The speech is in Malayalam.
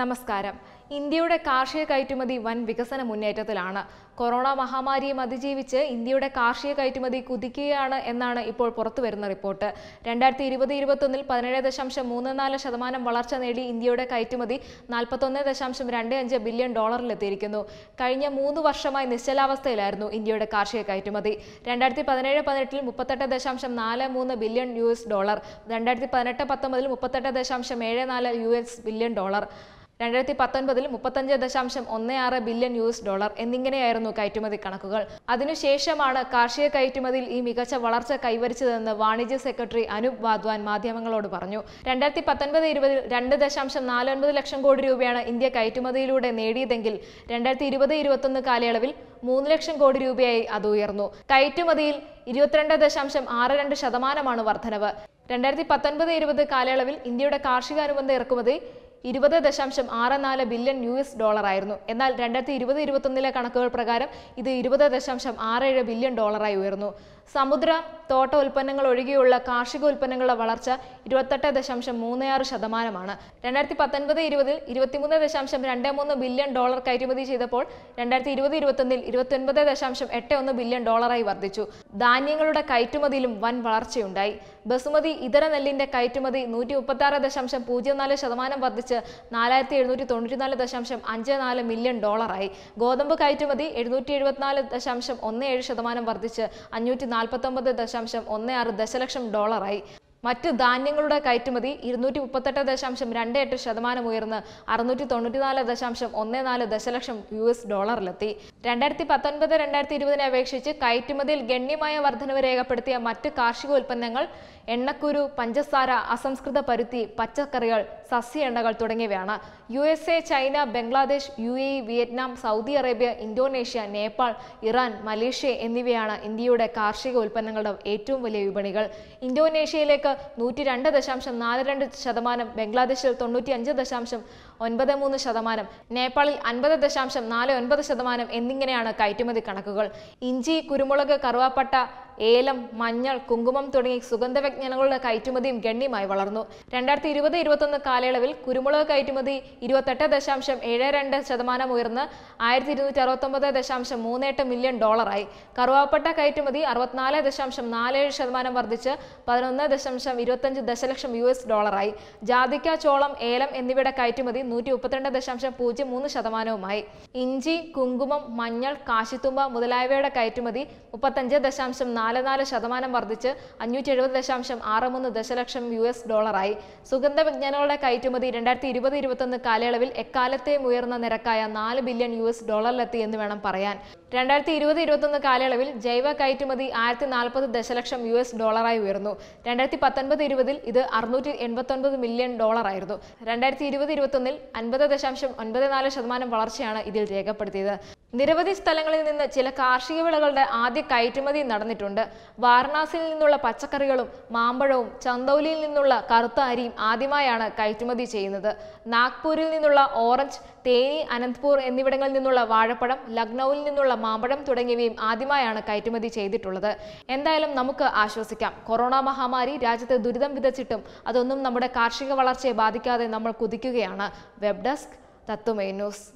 നമസ്കാരം ഇന്ത്യയുടെ കാർഷിക കയറ്റുമതി വൻ വികസന മുന്നേറ്റത്തിലാണ് കൊറോണ മഹാമാരിയും അതിജീവിച്ച് ഇന്ത്യയുടെ കാർഷിക കയറ്റുമതി കുതിക്കുകയാണ് എന്നാണ് ഇപ്പോൾ പുറത്തുവരുന്ന റിപ്പോർട്ട് രണ്ടായിരത്തി ഇരുപത് ഇരുപത്തൊന്നിൽ പതിനേഴ് ദശാംശം മൂന്ന് നാല് ശതമാനം വളർച്ച നേടി ഇന്ത്യയുടെ കയറ്റുമതി നാൽപ്പത്തൊന്ന് ദശാംശം രണ്ട് അഞ്ച് ബില്യൺ ഡോളറിലെത്തിയിരിക്കുന്നു കഴിഞ്ഞ മൂന്ന് വർഷമായി നിശ്ചലാവസ്ഥയിലായിരുന്നു ഇന്ത്യയുടെ കാർഷിക കയറ്റുമതി രണ്ടായിരത്തി പതിനേഴ് പതിനെട്ടിൽ മുപ്പത്തെട്ട് ദശാംശം നാല് മൂന്ന് ബില്യൺ യു എസ് ഡോളർ രണ്ടായിരത്തി പതിനെട്ട് പത്തൊമ്പതിൽ മുപ്പത്തെട്ട് ദശാംശം ഏഴ് നാല് യു എസ് ബില്യൺ ഡോളർ രണ്ടായിരത്തി പത്തൊൻപതിൽ മുപ്പത്തഞ്ച് ദശാംശം ഒന്ന് ആറ് ബില്യൺ യു എസ് ഡോളർ എന്നിങ്ങനെയായിരുന്നു കയറ്റുമതി കണക്കുകൾ അതിനുശേഷമാണ് കാർഷിക കയറ്റുമതിയിൽ ഈ മികച്ച വളർച്ച കൈവരിച്ചതെന്ന് വാണിജ്യ സെക്രട്ടറി അനൂപ് വാദ്വാൻ മാധ്യമങ്ങളോട് പറഞ്ഞു രണ്ടായിരത്തി പത്തൊൻപത് ഇരുപതിൽ രണ്ട് ദശാംശം നാലൊൻപത് ലക്ഷം കോടി രൂപയാണ് ഇന്ത്യ കയറ്റുമതിയിലൂടെ നേടിയതെങ്കിൽ രണ്ടായിരത്തി ഇരുപത് ഇരുപത്തൊന്ന് കാലയളവിൽ മൂന്ന് ലക്ഷം കോടി രൂപയായി അത് ഉയർന്നു കയറ്റുമതിയിൽ ഇരുപത്തിരണ്ട് ദശാംശം ആറ് രണ്ട് ശതമാനമാണ് വർധനവ് രണ്ടായിരത്തി പത്തൊൻപത് ഇരുപത് കാലയളവിൽ ഇന്ത്യയുടെ കാർഷിക അനുബന്ധ ഇറക്കുമതി ഇരുപത് ദശാംശം ആറ് നാല് ബില്യൺ യു എസ് ഡോളറായിരുന്നു എന്നാൽ രണ്ടായിരത്തി ഇരുപത് ഇരുപത്തൊന്നിലെ കണക്കുകൾ പ്രകാരം ഇത് ഇരുപത് ദശാംശം ആറേഴ് ബില്യൺ ഡോളറായി ഉയർന്നു സമുദ്ര തോട്ട ഉൽപ്പന്നങ്ങൾ ഒഴികെയുള്ള കാർഷിക ഉൽപ്പന്നങ്ങളുടെ വളർച്ച ഇരുപത്തെട്ട് ദശാംശം മൂന്ന് ആറ് ശതമാനമാണ് രണ്ടായിരത്തി പത്തൊൻപത് ഇരുപതിൽ ഇരുപത്തിമൂന്ന് ദശാംശം രണ്ട് മൂന്ന് ബില്യൺ ഡോളർ കയറ്റുമതി ചെയ്തപ്പോൾ രണ്ടായിരത്തി ഇരുപത് ഇരുപത്തൊന്നിൽ ഇരുപത്തൊൻപത് ദശാംശം എട്ട് ഒന്ന് ബില്യൺ ഡോളറായി വർദ്ധിച്ചു ധാന്യങ്ങളുടെ കയറ്റുമതിയിലും വൻ വളർച്ചയുണ്ടായി ബസുമതി ഇതര നെല്ലിന്റെ കയറ്റുമതി നൂറ്റി മുപ്പത്തി ആറ് ദശാംശം പൂജ്യം നാല് ശതമാനം വർദ്ധിച്ചു കുറച്ച് നാലായിരത്തി എഴുന്നൂറ്റി തൊണ്ണൂറ്റി നാല് ദശാംശം അഞ്ച് നാല് മില്യൺ ഡോളറായി ഗോതമ്പ് കയറ്റുമതി എഴുന്നൂറ്റി എഴുപത്തിനാല് ദശാംശം ഒന്ന് ഏഴ് ശതമാനം വർദ്ധിച്ച് അഞ്ഞൂറ്റി നാൽപ്പത്തൊമ്പത് ദശാംശം ഒന്ന് ആറ് ദശലക്ഷം ഡോളറായി മറ്റ് ധാന്യങ്ങളുടെ കയറ്റുമതി ഇരുന്നൂറ്റി മുപ്പത്തെട്ട് ദശാംശം രണ്ട് എട്ട് ശതമാനം ഉയർന്ന് അറുന്നൂറ്റി തൊണ്ണൂറ്റിനാല് ദശാംശം ഒന്ന് നാല് ദശലക്ഷം യു എസ് ഡോളറിലെത്തി രണ്ടായിരത്തി പത്തൊൻപത് രണ്ടായിരത്തി ഇരുപതിനെ അപേക്ഷിച്ച് കയറ്റുമതിയിൽ ഗണ്യമായ വർധനവ് രേഖപ്പെടുത്തിയ മറ്റ് കാർഷികോൽപ്പന്നങ്ങൾ എണ്ണക്കുരു പഞ്ചസാര അസംസ്കൃത പരുത്തി പച്ചക്കറികൾ സസ്യ എണ്ണകൾ തുടങ്ങിയവയാണ് U S A China Bangladesh U A Vietnam Saudi Arabia Indonesia Nepal Iran Malaysia എന്നിവയാണ് ഇന്ത്യയുടെ കാർഷിക ഉൽപ്പന്നങ്ങളുടെ ഏറ്റവും വലിയ വിപണികൾ ഇന്തോനേഷ്യയിലേക്ക് നൂറ്റി രണ്ട് ദശാംശം നാല് രണ്ട് ശതമാനം ബംഗ്ലാദേശിൽ തൊണ്ണൂറ്റി അഞ്ച് ദശാംശം ഒൻപത് മൂന്ന് ശതമാനം നേപ്പാളിൽ അൻപത് ദശാംശം നാല് ഒൻപത് ശതമാനം എന്നിങ്ങനെയാണ് കയറ്റുമതി കണക്കുകൾ ഇഞ്ചി കുരുമുളക് കറുവാപ്പട്ട ഏലം മഞ്ഞൾ കുങ്കുമം തുടങ്ങി സുഗന്ധവ്യജ്ഞനങ്ങളുടെ കയറ്റുമതിയും ഗണ്യമായി വളർന്നു രണ്ടായിരത്തി ഇരുപത് ഇരുപത്തൊന്ന് കാലയളവിൽ കുരുമുളക് കയറ്റുമതി ഇരുപത്തെട്ട് ദശാംശം ഏഴ് രണ്ട് ശതമാനം ഉയർന്ന് ആയിരത്തി ഇരുന്നൂറ്റി അറുപത്തൊമ്പത് ദശാംശം മൂന്നെട്ട് മില്യൺ ഡോളറായി കറുവാപ്പട്ട കയറ്റുമതി അറുപത്തിനാല് ദശാംശം നാലേഴ് ശതമാനം വർദ്ധിച്ച് പതിനൊന്ന് ദശാംശം ഇരുപത്തഞ്ച് ദശലക്ഷം യു എസ് ഡോളറായി ജാതിക്ക ചോളം ഏലം എന്നിവയുടെ കയറ്റുമതി നൂറ്റി മുപ്പത്തിരണ്ട് ദശാംശം പൂജ്യം മൂന്ന് ശതമാനവുമായി ഇഞ്ചി കുങ്കുമം മഞ്ഞൾ കാശിത്തുമ്പ മുതലായവയുടെ കയറ്റുമതി മുപ്പത്തഞ്ച് ദശാംശം നാല് നാല് ശതമാനം വർദ്ധിച്ച് അഞ്ഞൂറ്റി എഴുപത് ദശാംശം ആറ് മൂന്ന് ദശലക്ഷം യു എസ് ഡോളറായി സുഗന്ധ വിജ്ഞാനങ്ങളുടെ കയറ്റുമതി രണ്ടായിരത്തി ഇരുപത് ഇരുപത്തൊന്ന് കാലയളവിൽ എക്കാലത്തെയും ഉയർന്ന നിരക്കായ നാല് ബില്യൺ യു എസ് ഡോളറിലെത്തി എന്ന് വേണം പറയാൻ രണ്ടായിരത്തി ഇരുപത് ഇരുപത്തൊന്ന് കാലയളവിൽ ജൈവ കയറ്റുമതി ആയിരത്തി നാൽപ്പത് ദശലക്ഷം യു എസ് ഡോളറായി ഉയർന്നു രണ്ടായിരത്തി പത്തൊൻപത് ഇരുപതിൽ ഇത് അറുന്നൂറ്റി എൺപത്തൊൻപത് മില്യൺ ഡോളറായിരുന്നു രണ്ടായിരത്തി ഇരുപത് ഇരുപത്തൊന്നിൽ അൻപത് ദശാംശം ഒൻപത് നാല് ശതമാനം വളർച്ചയാണ് ഇതിൽ രേഖപ്പെടുത്തിയത് നിരവധി സ്ഥലങ്ങളിൽ നിന്ന് ചില കാർഷിക വിളകളുടെ ആദ്യ കയറ്റുമതി നടന്നിട്ടുണ്ട് വാരണാസിയിൽ നിന്നുള്ള പച്ചക്കറികളും മാമ്പഴവും ചന്ദൌലിയിൽ നിന്നുള്ള കറുത്ത അരിയും ആദ്യമായാണ് കയറ്റുമതി ചെയ്യുന്നത് നാഗ്പൂരിൽ നിന്നുള്ള ഓറഞ്ച് തേനി അനന്ത്പൂർ എന്നിവിടങ്ങളിൽ നിന്നുള്ള വാഴപ്പഴം ലക്നൌവിൽ നിന്നുള്ള മാമ്പഴം തുടങ്ങിയവയും ആദ്യമായാണ് കയറ്റുമതി ചെയ്തിട്ടുള്ളത് എന്തായാലും നമുക്ക് ആശ്വസിക്കാം കൊറോണ മഹാമാരി രാജ്യത്ത് ദുരിതം വിതച്ചിട്ടും അതൊന്നും നമ്മുടെ കാർഷിക വളർച്ചയെ ബാധിക്കാതെ നമ്മൾ കുതിക്കുകയാണ് വെബ് ഡെസ്ക് തത്വമേ ന്യൂസ്